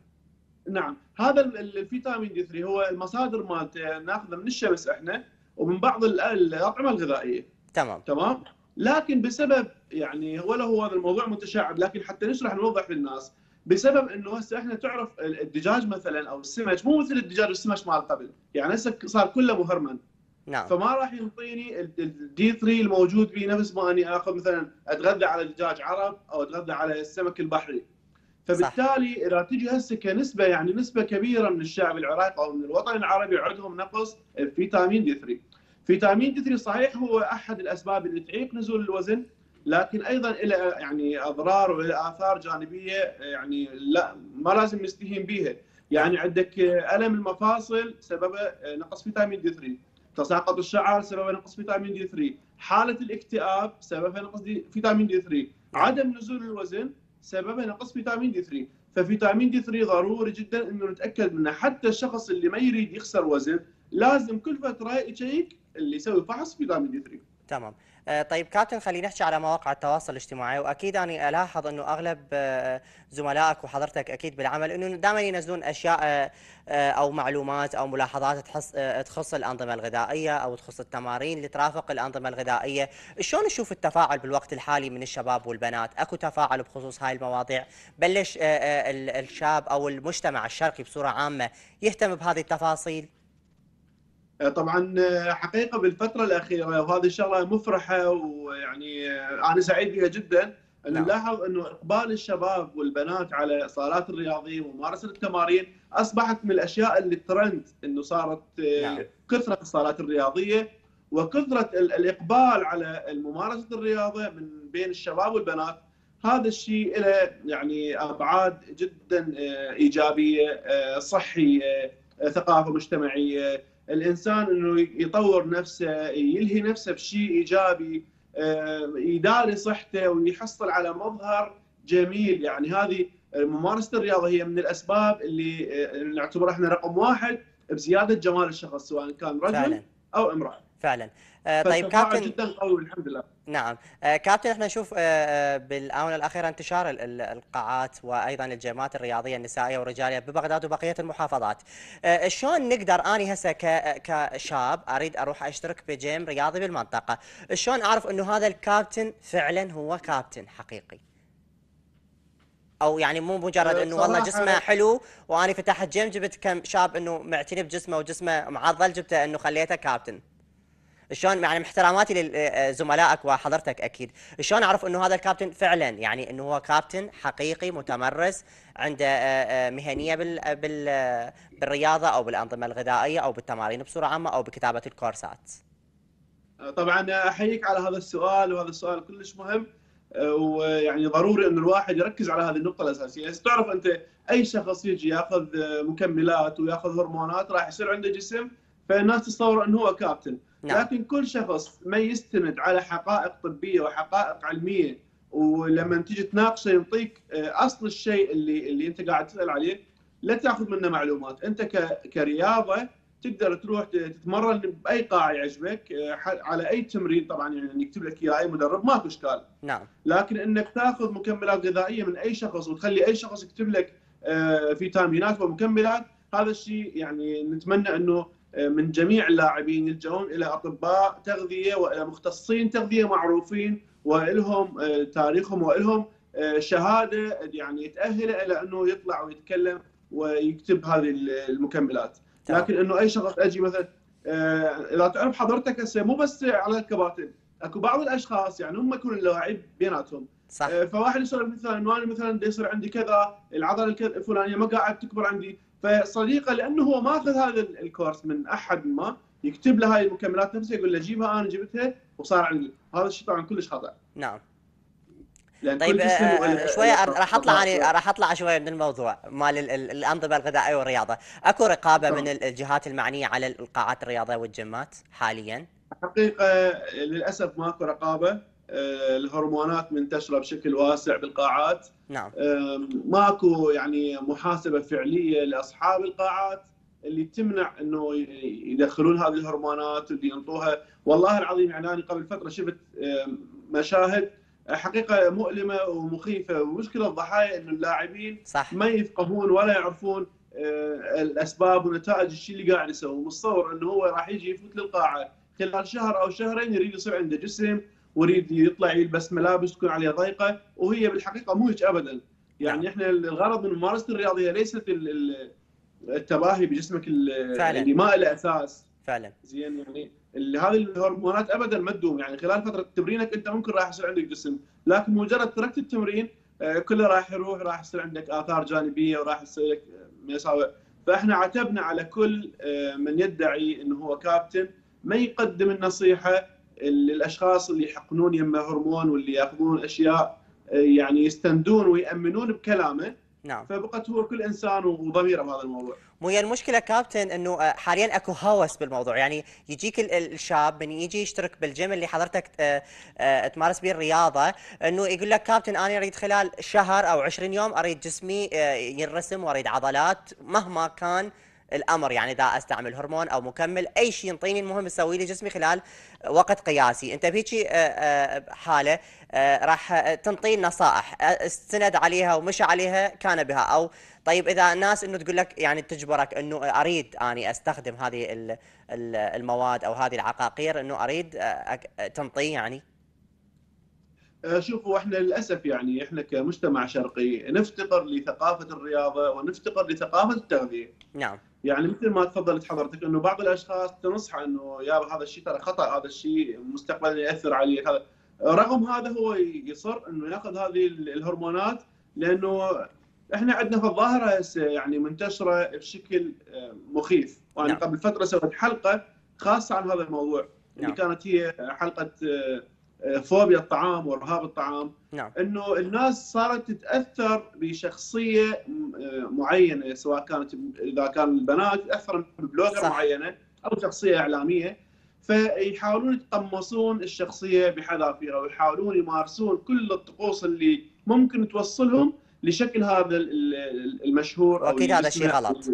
نعم هذا الفيتامين دي 3 هو المصادر مالته ناخذه من الشمس احنا ومن بعض الاطعمه الغذائيه تمام تمام لكن بسبب يعني ولا هو هذا الموضوع متشعب لكن حتى نشرح نوضح للناس بسبب انه هسه احنا تعرف الدجاج مثلا او السمك مو مثل الدجاج والسمك مال قبل يعني هسه صار كله مهرمن نعم فما راح ينطيني الدي 3 الموجود به نفس ما اني اخذ مثلا اتغذى على دجاج عرب او اتغذى على السمك البحري فبالتالي صح. اذا تجي هسه كنسبه يعني نسبه كبيره من الشعب العراقي او من الوطن العربي عندهم نقص فيتامين دي 3 فيتامين دي 3 صحيح هو احد الاسباب اللي تعيق نزول الوزن لكن ايضا له يعني اضرار وله اثار جانبيه يعني لا ما لازم نستهين بها يعني عندك الم المفاصل سببه نقص فيتامين دي 3 تساقط الشعر سبب نقص فيتامين دي 3 حاله الاكتئاب سببها نقص دي فيتامين دي 3 عدم نزول الوزن سببه نقص فيتامين دي 3 ففيتامين دي 3 ضروري جدا انه نتاكد منه حتى الشخص اللي ما يريد يخسر وزن لازم كل فتره يشيك اللي يسوي فحص في فيتامين دي 3 تمام آه، طيب كابتن خلينا نحكي على مواقع التواصل الاجتماعي واكيد اني الاحظ انه اغلب آه، زملائك وحضرتك اكيد بالعمل انه دائما ينزلون اشياء آه، او معلومات او ملاحظات تحص تخص الانظمه الغذائيه او تخص التمارين اللي ترافق الانظمه الغذائيه، شلون نشوف التفاعل بالوقت الحالي من الشباب والبنات؟ اكو تفاعل بخصوص هاي المواضيع؟ بلش الشاب او المجتمع الشرقي بصوره عامه يهتم بهذه التفاصيل؟ آه، طبعا آه، حقيقه بالفتره الاخيره وهذه الشغله مفرحه ويعني آه، انا سعيد بها جدا ان نعم. نلاحظ انه اقبال الشباب والبنات على صالات الرياضيه وممارسه التمارين اصبحت من الاشياء اللي ترند انه صارت نعم. كثره الصالات الرياضيه وكثره الاقبال على ممارسه الرياضه من بين الشباب والبنات هذا الشيء له يعني ابعاد جدا ايجابيه صحيه ثقافه مجتمعيه الانسان انه يطور نفسه يلهي نفسه بشيء ايجابي آه، يداري صحته ويحصل على مظهر جميل يعني هذه ممارسه الرياضه هي من الاسباب اللي آه، نعتبرها احنا رقم واحد بزياده جمال الشخص سواء كان رجل فعلا. او امراه. فعلا آه، طيب كابتن جدا قوي الحمد لله نعم آه، كابتن احنا نشوف آه، بالاونه الاخيره انتشار القاعات وايضا الجيمات الرياضيه النسائيه والرجاليه ببغداد وبقيه المحافظات شلون نقدر اني هسه كشاب اريد اروح اشترك بجيم رياضي بالمنطقه شلون اعرف انه هذا الكابتن فعلا هو كابتن حقيقي او يعني مو مجرد انه والله جسمه حلو وانا فتحت جيم جبت كم شاب انه معتني بجسمه وجسمه معضل جبته انه خليته كابتن شلون يعني محترماتي لزملائك آه، آه، وحضرتك اكيد شلون اعرف انه هذا الكابتن فعلا يعني انه هو كابتن حقيقي متمرس عنده آه، مهنيه بال بال بالرياضه او بالانظمه الغذائيه او بالتمارين بصوره عامه او بكتابه الكورسات طبعا احييك على هذا السؤال وهذا السؤال كلش مهم ويعني ضروري ان الواحد يركز على هذه النقطه الاساسيه، تعرف انت اي شخص يجي ياخذ مكملات وياخذ هرمونات راح يصير عنده جسم فالناس تتصور انه هو كابتن نعم. لكن كل شخص ما يستند على حقائق طبيه وحقائق علميه ولما تيجي تناقشه يعطيك آه، اصل الشيء اللي اللي انت قاعد تسال عليه لا تاخذ منه معلومات انت كرياضه تقدر تروح تتمرن باي قاعه يعجبك آه، على اي تمرين طبعا يعني يكتب لك اياه اي مدرب ماكو اشكال نعم لكن انك تاخذ مكملات غذائيه من اي شخص وتخلي اي شخص يكتب لك آه، فيتامينات ومكملات هذا الشيء يعني نتمنى انه آه، من جميع اللاعبين يلجؤون الى اطباء تغذيه والى مختصين تغذيه معروفين والهم آه، تاريخهم والهم آه، شهاده يعني تاهله الى انه يطلع ويتكلم ويكتب هذه المكملات لكن انه اي شخص اجي مثلا اذا تعرف حضرتك هسه مو بس على الكباتن اكو بعض الاشخاص يعني هم يكونوا اللاعب بيناتهم صح فواحد يسولف مثلا انه انا مثلا يصير عندي كذا العضله الفلانيه ما قاعد تكبر عندي فصديقه لانه هو ماخذ هذا الكورس من احد ما يكتب له هاي المكملات نفسها يقول له جيبها انا جبتها وصار عندي هذا الشيء طبعا كلش خطا نعم طيب آه، آه، شويه راح اطلع راح اطلع شويه من الموضوع مال الانظمه الغذائيه والرياضه، اكو رقابه طبعا. نعم. من الجهات المعنيه على القاعات الرياضيه والجمات حاليا؟ حقيقه للاسف ماكو رقابه آه، الهرمونات منتشره بشكل واسع بالقاعات نعم ماكو يعني محاسبه فعليه لاصحاب القاعات اللي تمنع انه يدخلون هذه الهرمونات اللي ينطوها والله العظيم يعني انا قبل فتره شفت مشاهد حقيقه مؤلمه ومخيفه ومشكله الضحايا انه اللاعبين صح. ما يفقهون ولا يعرفون آه، الاسباب ونتائج الشيء اللي قاعد يسوي متصور انه هو راح يجي يفوت للقاعه خلال شهر او شهرين يريد يصير عنده جسم وريد يطلع يلبس ملابس تكون عليها ضيقه وهي بالحقيقه مو هيك ابدا يعني نعم. احنا الغرض من ممارسه الرياضه ليست التباهي بجسمك اللي يعني ما له اساس فعلا زين يعني هذه الهرمونات ابدا ما تدوم يعني خلال فتره تمرينك انت ممكن راح يصير عندك جسم لكن مجرد تركت التمرين آه، كله راح يروح راح يصير عندك اثار جانبيه وراح يصير لك مساوئ فاحنا عتبنا على كل آه، من يدعي انه هو كابتن ما يقدم النصيحه للاشخاص اللي يحقنون يمه هرمون واللي ياخذون اشياء آه، يعني يستندون ويامنون بكلامه نعم فبقت هو كل انسان وضميره بهذا الموضوع مو هي يعني المشكله كابتن انه آه، حاليا اكو هوس بالموضوع يعني يجيك الشاب من يجي يشترك بالجيم اللي حضرتك آه، تمارس به الرياضه انه يقول لك كابتن انا اريد خلال شهر او 20 يوم اريد جسمي ينرسم واريد عضلات مهما كان الامر يعني اذا استعمل هرمون او مكمل اي شيء ينطيني المهم يسوي لي جسمي خلال وقت قياسي انت بهيك آه، آه، حاله آه، راح تنطي نصائح استند عليها ومشى عليها كان بها او طيب اذا الناس انه تقول لك يعني تجبرك انه اريد اني استخدم هذه المواد او هذه العقاقير انه اريد تنطي يعني شوفوا احنا للاسف يعني احنا كمجتمع شرقي نفتقر لثقافه الرياضه ونفتقر لثقافه التغذيه. نعم. يعني مثل ما تفضلت حضرتك انه بعض الاشخاص تنصح انه يا هذا الشيء ترى خطا هذا الشيء مستقبلا ياثر عليك هذا رغم هذا هو يصر انه ياخذ هذه الهرمونات لانه احنا عندنا في الظاهره هسه يعني منتشره بشكل آه، مخيف وانا نعم. قبل فتره سويت حلقه خاصه عن هذا الموضوع نعم. اللي كانت هي حلقه آه، فوبيا الطعام ورهاب الطعام نعم. انه الناس صارت تتاثر بشخصيه معينه سواء كانت اذا كان البنات تاثر ببلوجر معينه او شخصيه اعلاميه فيحاولون يتقمصون الشخصيه بحذافيرها ويحاولون يمارسون كل الطقوس اللي ممكن توصلهم لشكل هذا المشهور اكيد هذا شيء غلط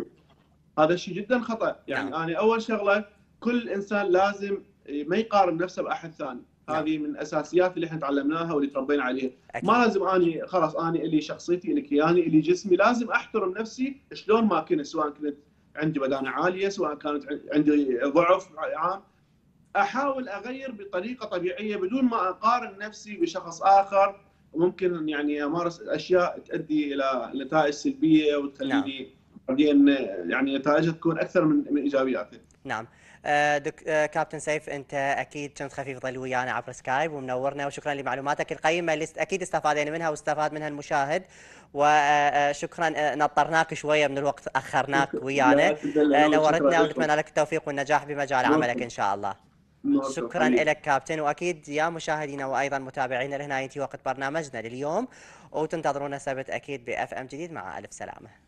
هذا الشيء جدا خطا يعني نعم. انا اول شغله كل انسان لازم ما يقارن نفسه باحد ثاني نعم. هذه من الاساسيات اللي احنا تعلمناها واللي تربينا عليها أكيد. ما لازم اني خلاص اني اللي شخصيتي اللي كياني اللي جسمي لازم احترم نفسي شلون ما كنت سواء كنت عندي بدانه عاليه سواء كانت عندي ضعف عام احاول اغير بطريقه طبيعيه بدون ما اقارن نفسي بشخص اخر ممكن يعني امارس اشياء تؤدي الى نتائج سلبيه وتخليني نعم. بعدين يعني نتائجها تكون اكثر من من ايجابياتها. نعم. آه، دك... آه، كابتن سيف انت اكيد كنت خفيف ظل ويانا يعني عبر سكايب ومنورنا وشكرا لمعلوماتك القيمه اللي اكيد استفادنا منها واستفاد منها المشاهد وشكرا آه، نطرناك شويه من الوقت اخرناك ويانا نعم، نورتنا ونتمنى لك التوفيق والنجاح بمجال عملك ان شاء الله شكرا لك كابتن واكيد يا مشاهدينا وايضا متابعينا لهنا ينتهي وقت برنامجنا لليوم وتنتظرونا سبت اكيد باف ام جديد مع الف سلامه